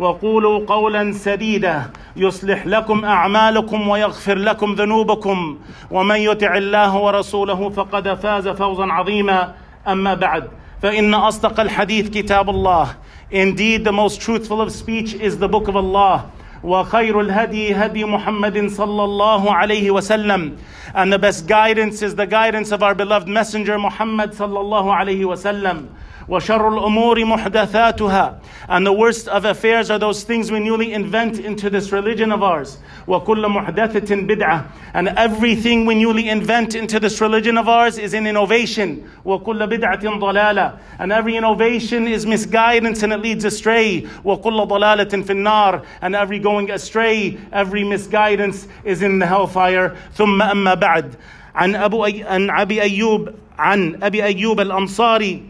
وقولوا قولا سديدا يصلح لكم اعمالكم ويغفر لكم ذنوبكم ومن يطع الله ورسوله فقد فاز فوزا عظيما اما بعد فان اصدق الحديث كتاب الله indeed the most truthful of speech is the book of Allah وخير الهدي هدي محمد صلى الله عليه وسلم and the best guidance is the guidance of our beloved messenger Muhammad صلى الله عليه وسلم وَشَرُّ الْأُمُورِ مُحْدَثَاتُهَا And the worst of affairs are those things we newly invent into this religion of ours. وَكُلَّ مُحْدَثَةٍ بِدْعَةٍ And everything we newly invent into this religion of ours is an innovation. وَكُلَّ بِدْعَةٍ ضَلَالَةٍ And every innovation is misguidance and it leads astray. وَكُلَّ ضَلَالَةٍ فِي النَّارِ And every going astray, every misguidance is in the hellfire. ثُمَّ أَمَّا بَعْدٍ عن أبو أي... عن أبي أيوب عن أبي أيوب الأنصاري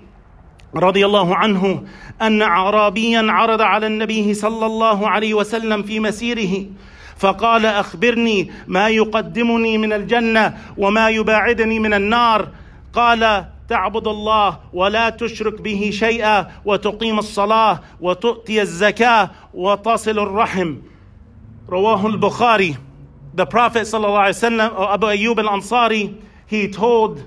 رضي الله عنه ان اعرابيا عرض على النبي صلى الله عليه وسلم في مسيره فقال اخبرني ما يقدمني من الجنه وما يباعدني من النار قال تعبد الله ولا تشرك به شيئا وتقيم الصلاه وتؤتي الزكاه وتصل الرحم رواه البخاري The Prophet صلى الله عليه وسلم أو أبو أيوب الأنصاري he told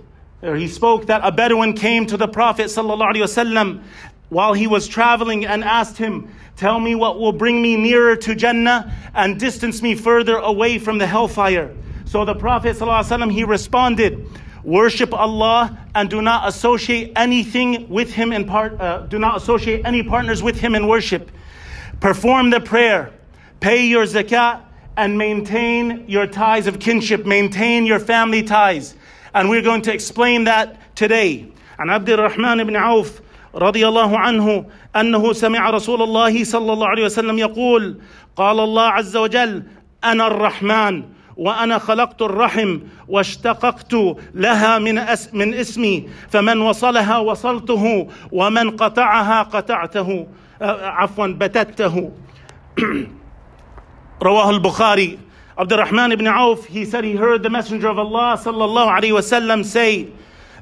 or he spoke that a Bedouin came to the Prophet ﷺ while he was traveling and asked him, Tell me what will bring me nearer to Jannah and distance me further away from the hellfire. So the Prophet ﷺ, he responded, Worship Allah and do not associate anything with him in part, uh, do not associate any partners with him in worship. Perform the prayer, pay your zakat, and maintain your ties of kinship, maintain your family ties. And we're going to explain that today. And Abdurrahman ibn Auf رضي الله عنه انه سمع رسول الله صلى الله عليه وسلم يقول قال الله عز وجل انا الرحمن وانا خلقت الرحم واشتققت لها من أس من اسمي فمن وصلها وصلته ومن قطعها قطعته عفوا بتته رواه البخاري the Rahman ibn Auf, he said he heard the Messenger of Allah sallallahu alaihi wasallam say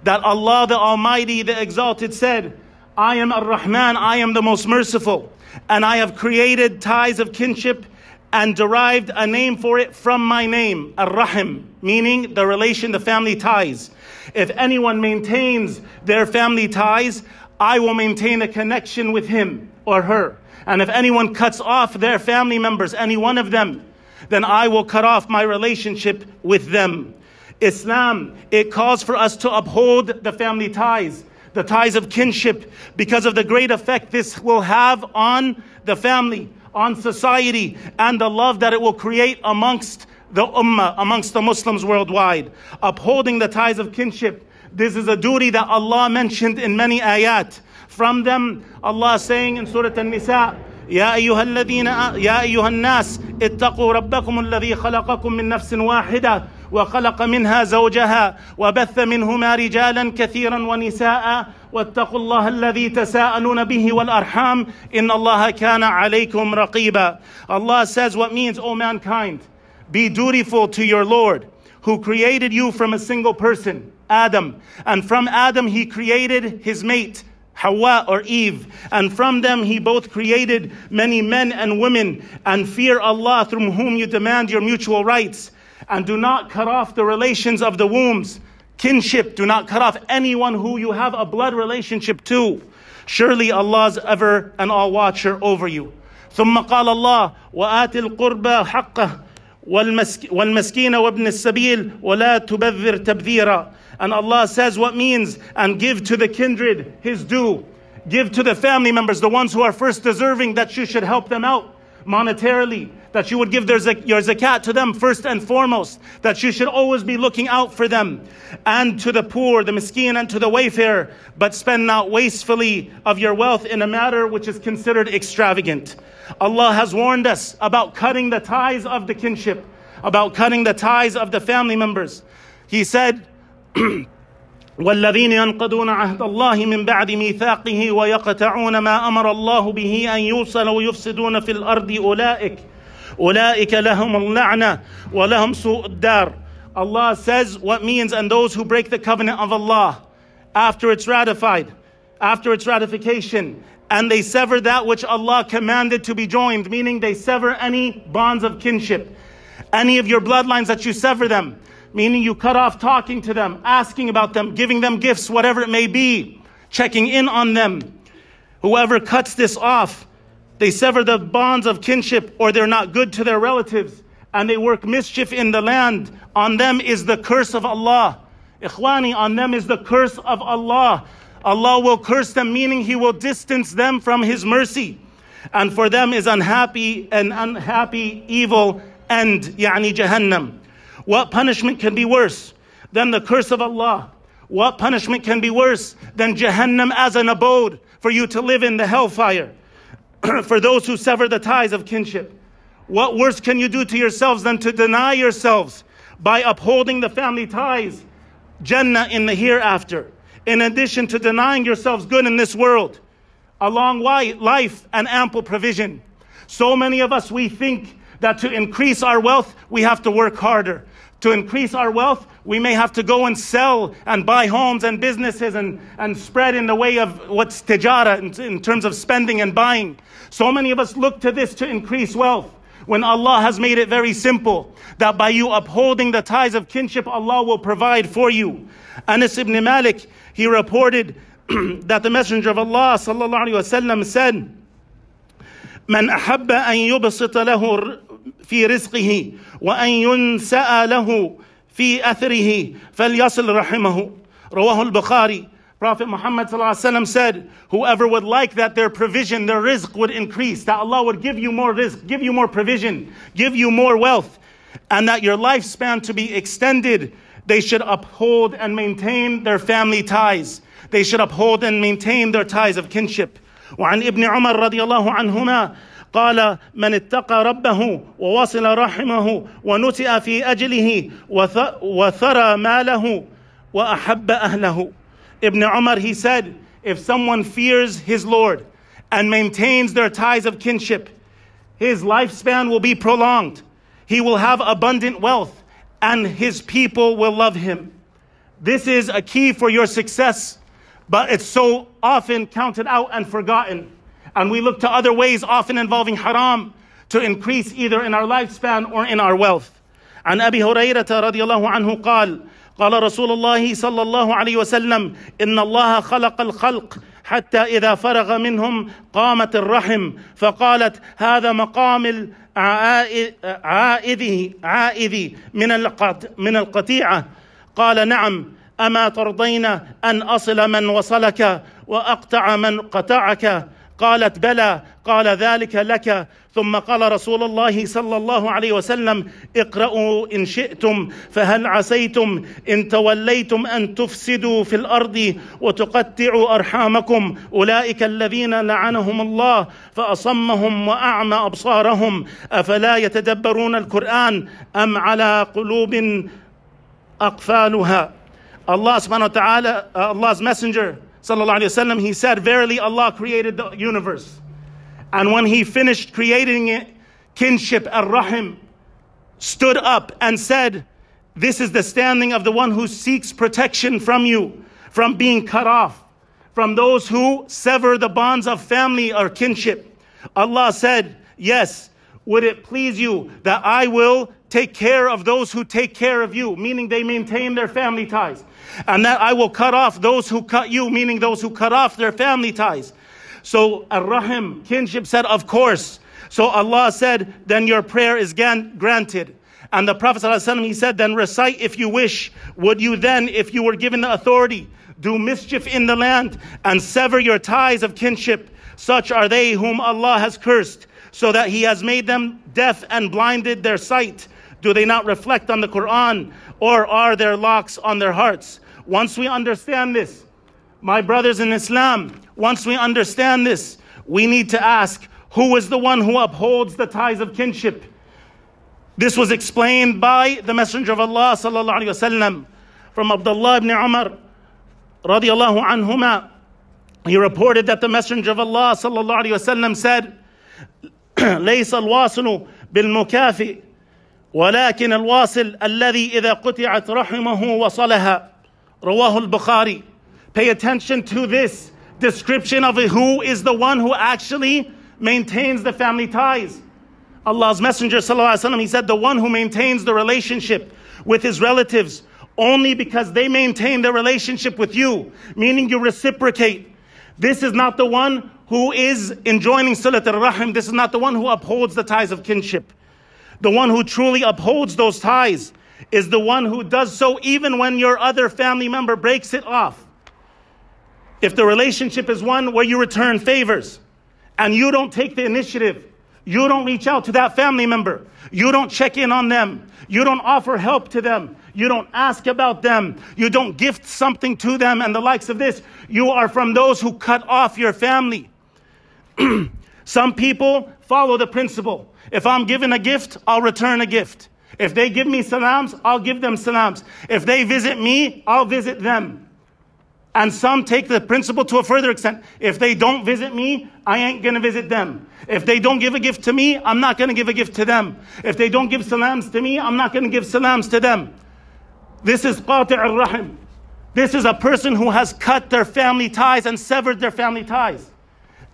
that Allah the Almighty, the Exalted said, I am Ar-Rahman, I am the most merciful, and I have created ties of kinship and derived a name for it from my name, Ar-Rahim, meaning the relation, the family ties. If anyone maintains their family ties, I will maintain a connection with him or her. And if anyone cuts off their family members, any one of them, then I will cut off my relationship with them. Islam, it calls for us to uphold the family ties, the ties of kinship, because of the great effect this will have on the family, on society, and the love that it will create amongst the ummah, amongst the Muslims worldwide. Upholding the ties of kinship. This is a duty that Allah mentioned in many ayat. From them, Allah saying in Surah An-Nisa, يا أيها الذين يا أيها الناس اتقوا ربكم الذي خلقكم من نفس واحدة وخلق منها زوجها وبث منهما رجالا كثيرا ونساء واتقوا الله الذي تساءلون به والأرحام إن الله كان عليكم رقيبا Allah says what means O mankind be dutiful to your Lord who created you from a single person Adam and from Adam he created his mate Hawa or Eve, and from them He both created many men and women, and fear Allah through whom you demand your mutual rights, and do not cut off the relations of the wombs, kinship, do not cut off anyone who you have a blood relationship to. Surely Allah's ever and all watcher over you. ثم قال الله وآت القربى حقه والمسكين وابن السبيل ولا تبذر تبذيرا and Allah says what means and give to the kindred his due give to the family members the ones who are first deserving that you should help them out monetarily that you would give their, your zakat to them first and foremost, that you should always be looking out for them, and to the poor, the miskin, and to the wayfarer, but spend not wastefully of your wealth in a matter which is considered extravagant. Allah has warned us about cutting the ties of the kinship, about cutting the ties of the family members. He said, والذين ينقضون عهد الله من بعد ميثاقه ويقطعون ما امر الله به ان يوصل ويفسدون في الارض اولئك Ulaika لهم اللعنة ولهم wa Allah says what means and those who break the covenant of Allah after it's ratified, after its ratification, and they sever that which Allah commanded to be joined, meaning they sever any bonds of kinship, any of your bloodlines that you sever them, meaning you cut off talking to them, asking about them, giving them gifts, whatever it may be, checking in on them. Whoever cuts this off, they sever the bonds of kinship or they're not good to their relatives and they work mischief in the land. On them is the curse of Allah. Ikhwani, on them is the curse of Allah. Allah will curse them, meaning He will distance them from His mercy. And for them is unhappy and unhappy evil end, yani Jahannam. What punishment can be worse than the curse of Allah? What punishment can be worse than Jahannam as an abode for you to live in the hellfire? for those who sever the ties of kinship. What worse can you do to yourselves than to deny yourselves by upholding the family ties? Jannah in the hereafter. In addition to denying yourselves good in this world, a long life and ample provision. So many of us, we think that to increase our wealth, we have to work harder. To increase our wealth, we may have to go and sell and buy homes and businesses and, and spread in the way of what's tijara in, in terms of spending and buying. So many of us look to this to increase wealth when Allah has made it very simple that by you upholding the ties of kinship, Allah will provide for you. Anas ibn Malik, he reported that the Messenger of Allah وسلم, said, من أحب أن يبسط له في رزقه وأن ينسأ له في أثره فليصل رحمه رواه البخاري Prophet Muhammad said, Whoever would like that their provision, their rizq would increase, that Allah would give you more rizq, give you more provision, give you more wealth, and that your lifespan to be extended, they should uphold and maintain their family ties. They should uphold and maintain their ties of kinship. وعن ابن عمر رضي الله عنهما قال من اتقى ربه ووصل رحمه ونتئ في اجله وثرى ماله واحب اهله Ibn عمر he said if someone fears his Lord and maintains their ties of kinship his lifespan will be prolonged he will have abundant wealth and his people will love him this is a key for your success but it's so often counted out and forgotten And we look to other ways, often involving haram, to increase either in our lifespan or in our wealth. عن أبي هريرة رضي الله عنه قال قال رسول الله صلى الله عليه وسلم إن الله خلق الخلق حتى إذا فرغ منهم قامت الرحم فقالت هذا مقام عائذي عائذي من من القطيعة قال نعم أما ترضين أن أصل من وصلك وأقطع من قطعك قالت بلى قال ذلك لك ثم قال رسول الله صلى الله عليه وسلم اقرأوا إن شئتم فهل عسيتم إن توليتم أن تفسدوا في الأرض وتقطعوا أرحامكم أولئك الذين لعنهم الله فأصمهم وأعمى أبصارهم أفلا يتدبرون القرآن أم على قلوب أقفالها الله subhanahu wa ta'ala, Allah's messenger wasallam. he said, Verily Allah created the universe. And when he finished creating it, kinship ar-Rahim stood up and said, This is the standing of the one who seeks protection from you, from being cut off, from those who sever the bonds of family or kinship. Allah said, Yes, would it please you that I will take care of those who take care of you, meaning they maintain their family ties and that I will cut off those who cut you, meaning those who cut off their family ties. So, Ar-Rahim, kinship said, of course. So Allah said, then your prayer is granted. And the Prophet ﷺ, he said, then recite if you wish. Would you then, if you were given the authority, do mischief in the land and sever your ties of kinship? Such are they whom Allah has cursed, so that He has made them deaf and blinded their sight. Do they not reflect on the Quran or are there locks on their hearts? Once we understand this, my brothers in Islam, once we understand this, we need to ask who is the one who upholds the ties of kinship? This was explained by the Messenger of Allah sallallahu wasallam from Abdullah ibn Umar radiallahu anhuma. He reported that the Messenger of Allah sallallahu alaihi wasallam said, "ليس الواصل بالمكافئ ولكن الواصل الذي إذا قطعت رحمه وصلها رواه البخاري pay attention to this description of who is the one who actually maintains the family ties Allah's messenger وسلم, he said the one who maintains the relationship with his relatives only because they maintain the relationship with you meaning you reciprocate this is not the one who is enjoining salat al-rahim this is not the one who upholds the ties of kinship the one who truly upholds those ties is the one who does so even when your other family member breaks it off. If the relationship is one where you return favors and you don't take the initiative, you don't reach out to that family member, you don't check in on them, you don't offer help to them, you don't ask about them, you don't gift something to them, and the likes of this, you are from those who cut off your family. Some people follow the principle. If I'm given a gift, I'll return a gift. If they give me salams, I'll give them salams. If they visit me, I'll visit them. And some take the principle to a further extent. If they don't visit me, I ain't gonna visit them. If they don't give a gift to me, I'm not gonna give a gift to them. If they don't give salams to me, I'm not gonna give salams to them. This is qati' al-rahim. This is a person who has cut their family ties and severed their family ties.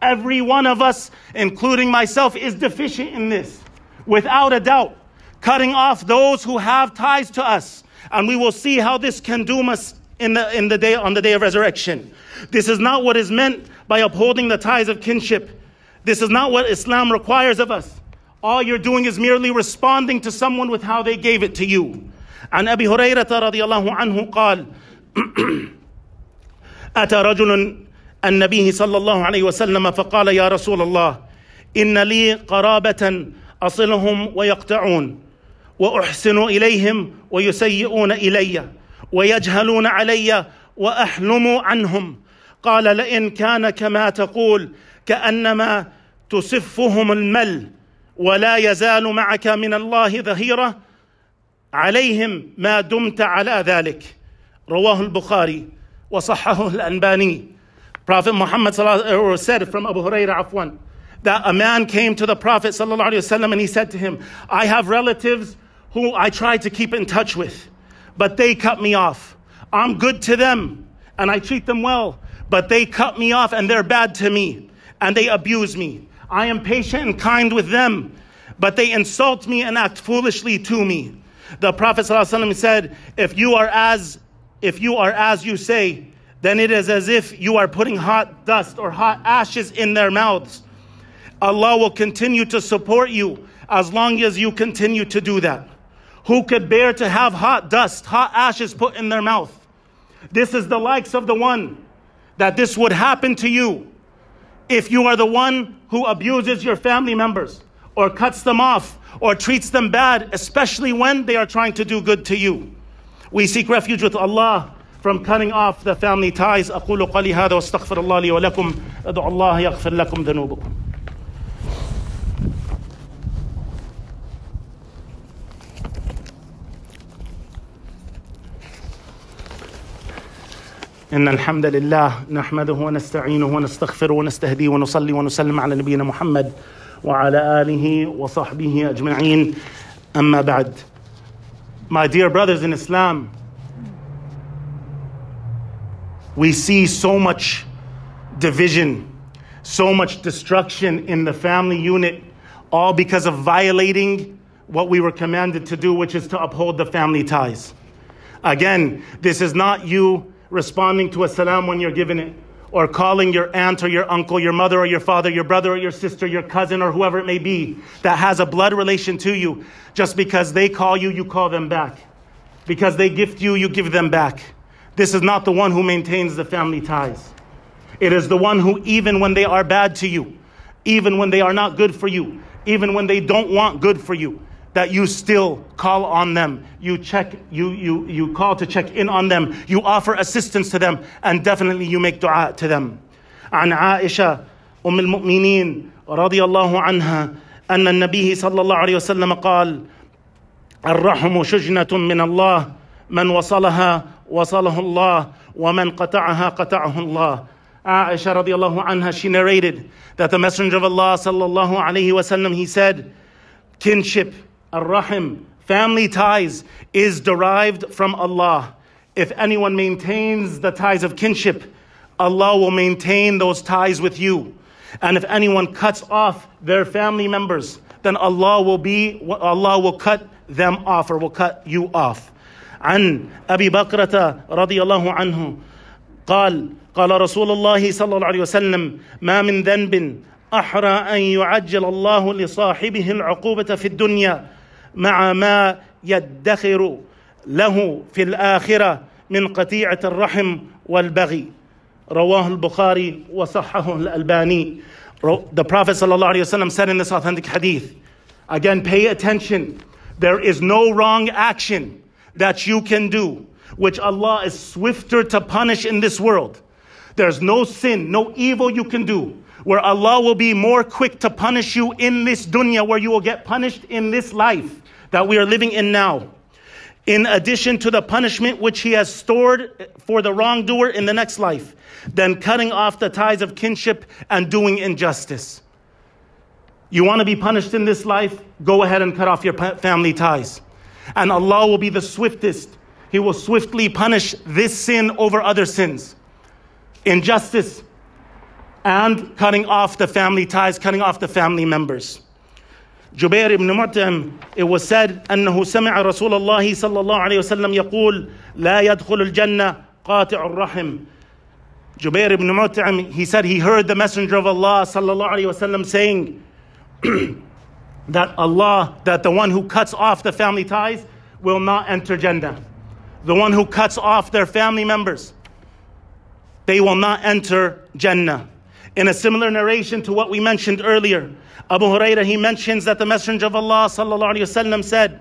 Every one of us, including myself, is deficient in this, without a doubt. Cutting off those who have ties to us. And we will see how this can doom us in the, in the day, on the day of resurrection. This is not what is meant by upholding the ties of kinship. This is not what Islam requires of us. All you're doing is merely responding to someone with how they gave it to you. And أبي Hurairah رضي الله عنه قال أتى رجل النبي صلى الله عليه وسلم فقال يا رسول الله ان لي قرابه اصلهم ويقطعون واحسن اليهم ويسيئون الي ويجهلون علي واحلم عنهم قال لئن كان كما تقول كانما تصفهم المل ولا يزال معك من الله ظهيره عليهم ما دمت على ذلك رواه البخاري وصححه الانباني Prophet Muhammad said from Abu Hurairah Afwan that a man came to the Prophet وسلم, and he said to him, I have relatives who I tried to keep in touch with, but they cut me off. I'm good to them and I treat them well, but they cut me off and they're bad to me and they abuse me. I am patient and kind with them, but they insult me and act foolishly to me. The Prophet said, If you are as if you are as you say, then it is as if you are putting hot dust or hot ashes in their mouths. Allah will continue to support you as long as you continue to do that. Who could bear to have hot dust, hot ashes put in their mouth? This is the likes of the one that this would happen to you if you are the one who abuses your family members or cuts them off or treats them bad, especially when they are trying to do good to you. We seek refuge with Allah from cutting off the family ties أقول قولي هذا واستغفر الله لي ولكم أدعو الله يغفر لكم ذنوبكم إن الحمد لله نحمده ونستعينه ونستغفره ونستهديه ونصلي ونسلم على نبينا محمد وعلى آله وصحبه أجمعين أما بعد My dear brothers in Islam we see so much division, so much destruction in the family unit, all because of violating what we were commanded to do, which is to uphold the family ties. Again, this is not you responding to a salam when you're given it, or calling your aunt or your uncle, your mother or your father, your brother or your sister, your cousin or whoever it may be that has a blood relation to you. Just because they call you, you call them back. Because they gift you, you give them back. This is not the one who maintains the family ties. It is the one who, even when they are bad to you, even when they are not good for you, even when they don't want good for you, that you still call on them. You check, you, you, you call to check in on them. You offer assistance to them, and definitely you make dua to them. عن عائشة أم المؤمنين رضي الله عنها أن النبي صلى الله عليه وسلم قال الرحم شجنة من الله من وصلها wasalahu Allah, wa man qata'aha qata'ahu Allah. Aisha radiallahu anha, she narrated that the Messenger of Allah sallallahu alayhi wasallam, he said, kinship, ar-rahim, family ties is derived from Allah. If anyone maintains the ties of kinship, Allah will maintain those ties with you. And if anyone cuts off their family members, then Allah will be, Allah will cut them off or will cut you off. عن ابي بكره رضي الله عنه قال قال رسول الله صلى الله عليه وسلم ما من ذنب احرى ان يعجل الله لصاحبه العقوبه في الدنيا مع ما يدخر له في الاخره من قطيعه الرحم والبغي رواه البخاري وصححه الالباني the prophet صلى الله عليه وسلم said in this authentic hadith again pay attention there is no wrong action that you can do, which Allah is swifter to punish in this world. There's no sin, no evil you can do, where Allah will be more quick to punish you in this dunya, where you will get punished in this life that we are living in now. In addition to the punishment which He has stored for the wrongdoer in the next life, than cutting off the ties of kinship and doing injustice. You want to be punished in this life? Go ahead and cut off your family ties. And Allah will be the swiftest. He will swiftly punish this sin over other sins. Injustice and cutting off the family ties, cutting off the family members. Jubair ibn Mutam. it was said أنه سمع رسول الله صلى الله عليه وسلم يقول لا يدخل الجنة قاطع الرحم Jubair ibn Mutam. he said he heard the Messenger of Allah sallallahu alayhi wasallam saying, that Allah, that the one who cuts off the family ties will not enter Jannah. The one who cuts off their family members, they will not enter Jannah. In a similar narration to what we mentioned earlier, Abu Huraira he mentions that the Messenger of Allah وسلم, said,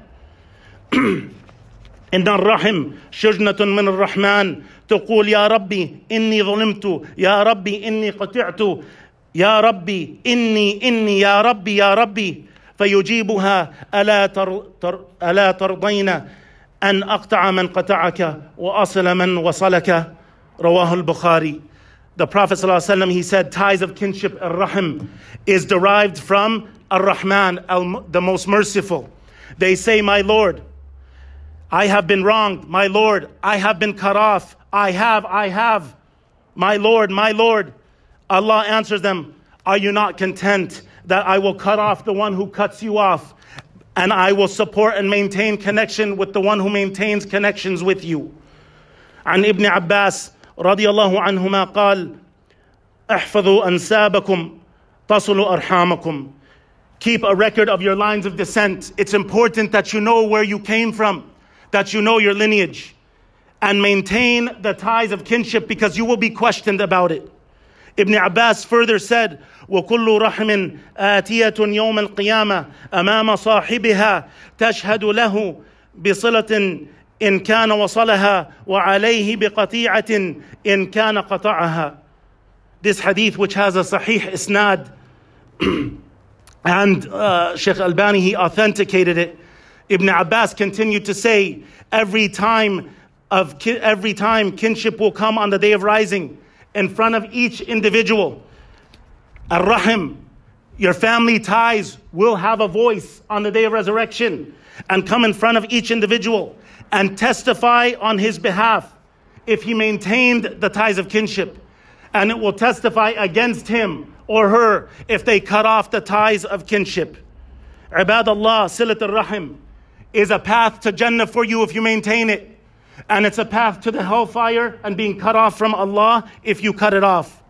إن الرحم شجنة من الرحمن تقول يا ربي إني ظلمت يا ربي إني قطعت يا ربي إني إني يا ربي يا ربي فيجيبها ألا, تر تر ألا ترضين أن أقطع من قطعك وأصل من وصلك رواه البخاري The Prophet ﷺ, he said, ties of kinship, al-rahim, is derived from al-Rahman, the most merciful. They say, my Lord, I have been wronged. My Lord, I have been cut off. I have, I have. My Lord, my Lord. Allah answers them, Are you not content that I will cut off the one who cuts you off, and I will support and maintain connection with the one who maintains connections with you. عن ابن عباس رضي الله عنهما قال: احفظوا أنسابكم تصلوا أرحامكم. Keep a record of your lines of descent. It's important that you know where you came from, that you know your lineage, and maintain the ties of kinship because you will be questioned about it. Ibn Abbas further said, وكل رحم آتية يوم القيامة أمام صاحبها تشهد له بصلة إن كان وصلها وعليه بقطيعة إن كان قطعها. This hadith which has a sahih isnad and uh, Sheikh Albani he authenticated it. Ibn Abbas continued to say, every time of every time kinship will come on the day of rising in front of each individual. Ar-Rahim, your family ties will have a voice on the day of resurrection and come in front of each individual and testify on his behalf if he maintained the ties of kinship. And it will testify against him or her if they cut off the ties of kinship. Ibadallah, Silat al-Rahim is a path to Jannah for you if you maintain it. And it's a path to the hellfire and being cut off from Allah if you cut it off.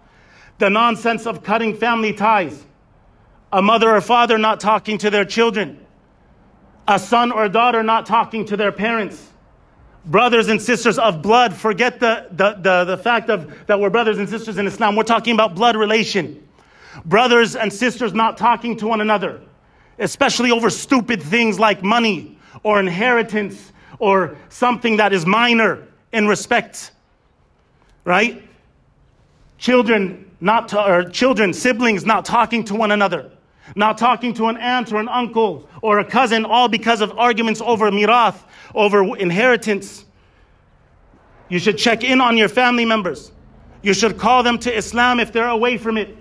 The nonsense of cutting family ties. A mother or father not talking to their children. A son or daughter not talking to their parents. Brothers and sisters of blood, forget the, the, the, the fact of, that we're brothers and sisters in Islam. We're talking about blood relation. Brothers and sisters not talking to one another, especially over stupid things like money or inheritance or something that is minor in respect, right? Children not to, or children, siblings not talking to one another, not talking to an aunt or an uncle or a cousin, all because of arguments over mirath, over inheritance. You should check in on your family members. You should call them to Islam if they're away from it.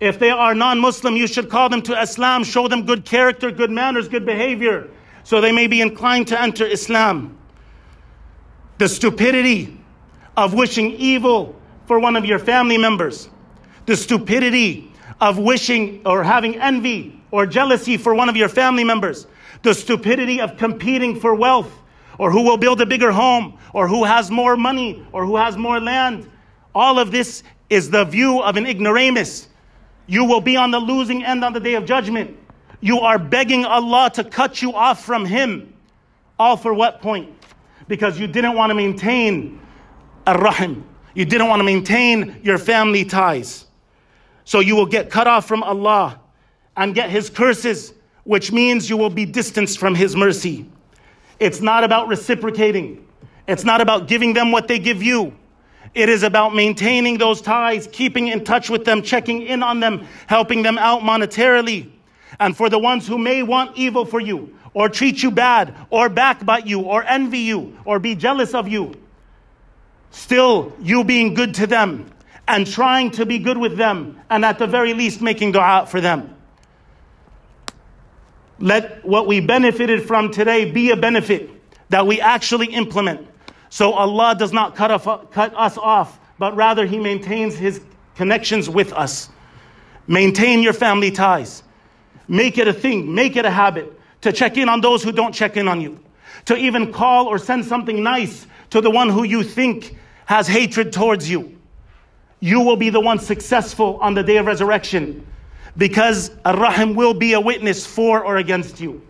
If they are non Muslim, you should call them to Islam, show them good character, good manners, good behavior so they may be inclined to enter Islam. The stupidity of wishing evil for one of your family members, the stupidity of wishing or having envy or jealousy for one of your family members, the stupidity of competing for wealth or who will build a bigger home or who has more money or who has more land. All of this is the view of an ignoramus. You will be on the losing end on the day of judgment. You are begging Allah to cut you off from Him. All for what point? Because you didn't want to maintain a rahim. You didn't want to maintain your family ties. So you will get cut off from Allah and get His curses, which means you will be distanced from His mercy. It's not about reciprocating, it's not about giving them what they give you. It is about maintaining those ties, keeping in touch with them, checking in on them, helping them out monetarily and for the ones who may want evil for you, or treat you bad, or backbite you, or envy you, or be jealous of you. Still, you being good to them and trying to be good with them, and at the very least making dua for them. Let what we benefited from today be a benefit that we actually implement. So Allah does not cut, off, cut us off, but rather He maintains His connections with us. Maintain your family ties Make it a thing, make it a habit to check in on those who don't check in on you, to even call or send something nice to the one who you think has hatred towards you. You will be the one successful on the day of resurrection because Ar-Rahim will be a witness for or against you.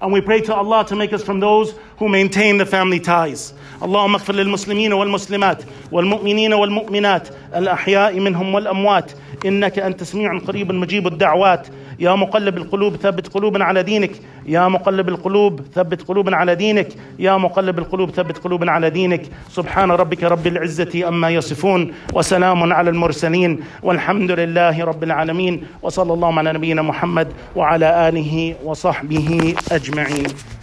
And we pray to Allah to make us from those who maintain the family ties. اللهم اغفر للمسلمين والمسلمات والمؤمنين والمؤمنات الأحياء منهم والأموات إنك أنت سميع قريب مجيب الدعوات يا مقلب القلوب ثبت قلوبنا على دينك يا مقلب القلوب ثبت قلوبنا على دينك يا مقلب القلوب ثبت قلوبنا على دينك سبحان ربك رب العزة أما يصفون وسلام على المرسلين والحمد لله رب العالمين وصلى الله على نبينا محمد وعلى آله وصحبه أجمعين